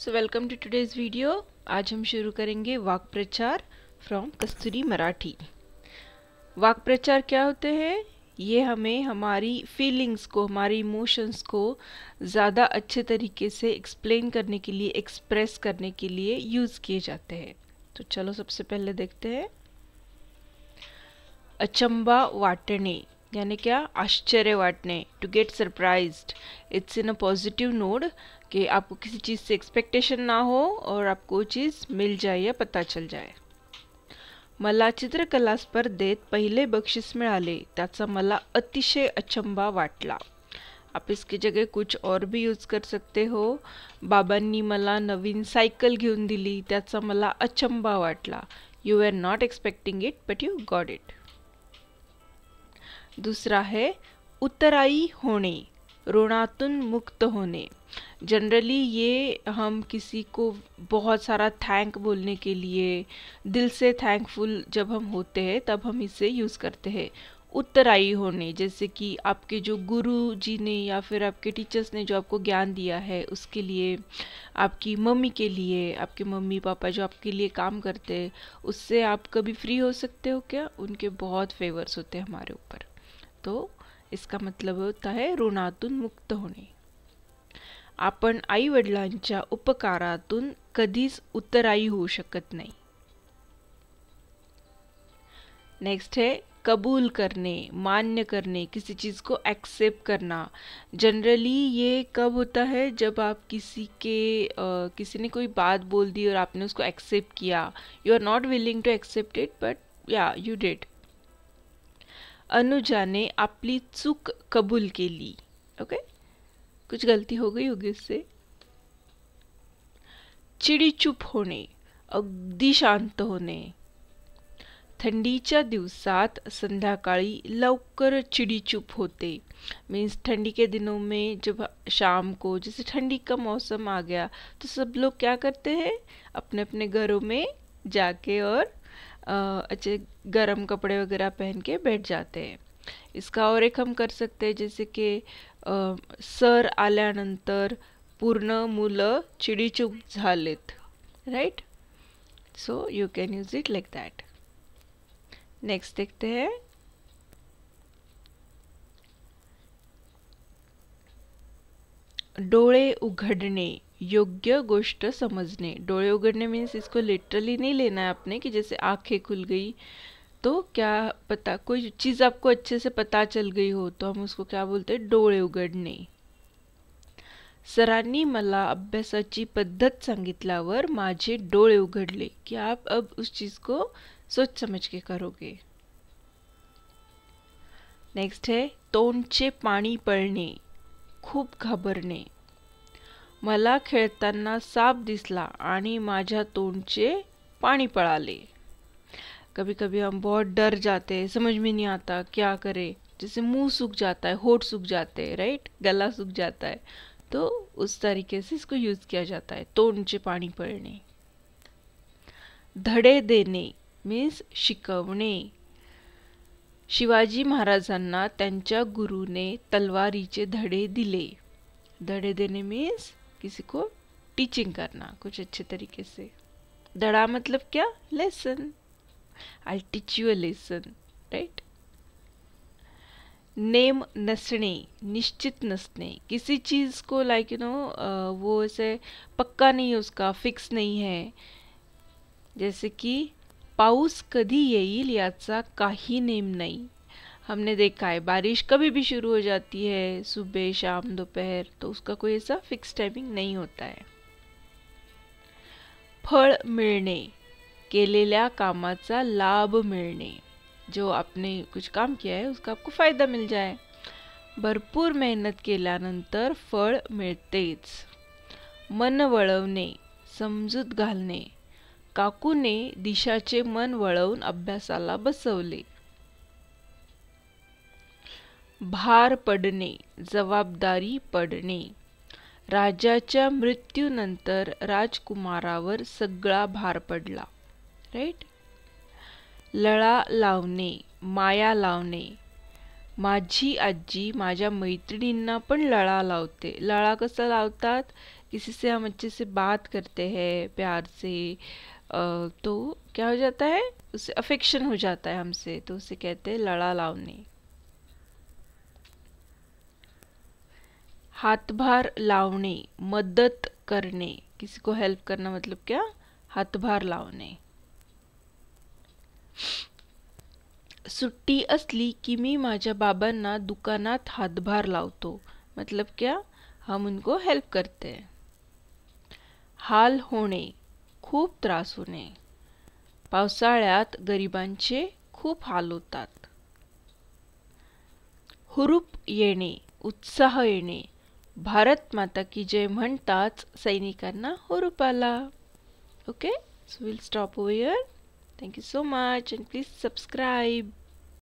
so welcome to today's video आज हम शुरू करेंगे वाक प्रचार फ्रॉम कस्तूरी मराठी वाक प्रचार क्या होते हैं ये हमें हमारी फीलिंग्स को हमारे इमोशंस को ज़्यादा अच्छे तरीके से एक्सप्लेन करने के लिए एक्सप्रेस करने के लिए यूज़ किए जाते हैं तो चलो सबसे पहले देखते हैं अचंबा वाटने यानी क्या आश्चर्य वाटने to get surprise it's in a positive note कि आपको किसी चीज़ से एक्सपेक्टेशन ना हो और आपको वो चीज़ मिल जाए या पता चल जाए मला चित्रकला स्पर्धेत पहिले बक्षीस मिळाले त्याचा मला अतिशय अचंबा वाटला आप इसकी जगह कुछ और भी यूज कर सकते हो बाबांनी मला नवीन सायकल घेऊन दिली त्याचा मला अचंबा वाटला you are not expecting it but you got it दूसरा है उत्तराई होने ऋणातुन मुक्त होने जनरली ये हम किसी को बहुत सारा थैंक बोलने के लिए दिल से थैंकफुल जब हम होते हैं तब हम इसे यूज़ करते हैं उत्तराई होने जैसे कि आपके जो गुरु जी ने या फिर आपके टीचर्स ने जो आपको ज्ञान दिया है उसके लिए आपकी मम्मी के लिए आपके मम्मी पापा जो आपके लिए काम करते हैं उससे आप कभी फ्री हो सकते हो क्या उनके बहुत फेवर्स होते हैं हमारे ऊपर तो इसका मतलब होता है ऋणातून मुक्त होणे आपण वडिला उपकारातून कधीच उत्तराई होऊ शकत नाही नेक्स्ट है कबूल करने मान्य करने किसी चीज़ को एक्सेप्ट करना जनरली ये कब होता है जब आप किसी के आ, किसी ने कोई बात बोल दी और आपने उसको एक्सेप्ट किया you are not willing to accept it but या यू डिड अनुजाने आपली चूक कबूल केली ओके कुछ गलती हो गई होगी उससे चिडी चुप होणे अगदी शांत होणे थंडीच्या दिवसात संध्याकाळी लवकर चिड़ी चुप होते मीन्स ठंडी के दिनों में जब शाम को जैसे ठंडी का मौसम आ गया तो सब लोग क्या करते हैं अपने अपने घरों में जाके और अच्छे गर्म कपड़े वगैरह पहन के बैठ जाते हैं इसका और एक हम कर सकते हैं जैसे कि सर आल्यानंतर पूर्ण चिड़ी चिडीचूप झालेत right so you can use it like that next देखते हैं डोले उघडणे योग्य गोष्ट समझने डोले उगड़ने मीन्स इसको लिटरली नहीं लेना है आपने कि जैसे आंखें खुल गई तो क्या पता कोई चीज़ आपको अच्छे से पता चल गई हो तो हम उसको क्या बोलते हैं डोले उगड़ने सरानी मला अभ्यासाची पद्धत सांगितल्यावर माझे डोळे उघडले कि आप अब उस चीज़ को सोच समझ के करोगे नेक्स्ट है तोंडचे पाणी पळणे खूप घाबरणे मला खेळताना साप दिसला आणि माझ्या तोंडचे पानी पड़ाले कभी कभी हम बहुत डर जाते हैं समझ में नहीं आता क्या करें जैसे मुंह सूख जाता है होठ सूख जाते हैं राइट गला सूख जाता है तो उस तरीके से इसको यूज़ किया जाता है तोंडचे पानी पड़ने धड़े देणे मीन्स शिकवणे शिवाजी महाराजांना त्यांच्या गुरुने तलवारीचे धडे दिले धडे देणे मीन्स किसी को टीचिंग करना कुछ अच्छे तरीके से दड़ा मतलब क्या lesson I teach you a lesson right नेम नसने निश्चित नसने किसी चीज़ को लाइक यू नो वो ऐसे पक्का नहीं है उसका फिक्स नहीं है जैसे की पाऊस कधी येईल याचा काही नेम नाही हमने देखा है बारिश कभी भी शुरू हो जाती है सुबह शाम दोपहर तो उसका कोई ऐसा फिक्स टाइमिंग नहीं होता है फळ मिळणे केलेल्या कामाचा लाभ मिलने जो आपने कुछ काम किया है उसका आपको फ़ायदा मिल जाए भरपूर मेहनत केल्यानंतर फळ मिळतेच मन वळवणे समजूत घालणे काकूने दिशाचे मन वळवून अभ्यासाला बसवले भार पड़ने जवाबदारी पड़ने राजा मृत्यूनंतर राजकुमारा सगळा भार पडला राइट लड़ा लावणे माया लावणे माझी आजी मजा मैत्रिणीना पड़ा लवते लावते लळा कसं किसी से हम अच्छे से बात करते हैं प्यार से तो क्या हो जाता है उसे अफेक्शन हो जाता है हमसे तो उसे कहते हैं लड़ा लावने हाथभार लावने मदद करने किसी को हेल्प करना मतलब क्या हाथभार लावने सुट्टी असली की मी माझ्या बाबांना दुकानात हातभार लावतो मतलब क्या हम उनको हेल्प करते हैं हाल होणे खूप त्रास होणे पावसाळ्यात गरिबांचे खूप हाल होतात हुरूप येणे उत्साह येणे भारत माता की जय म्हणताच सैनिकांना हुरूप आला okay so will stop over thank you so much and please subscribe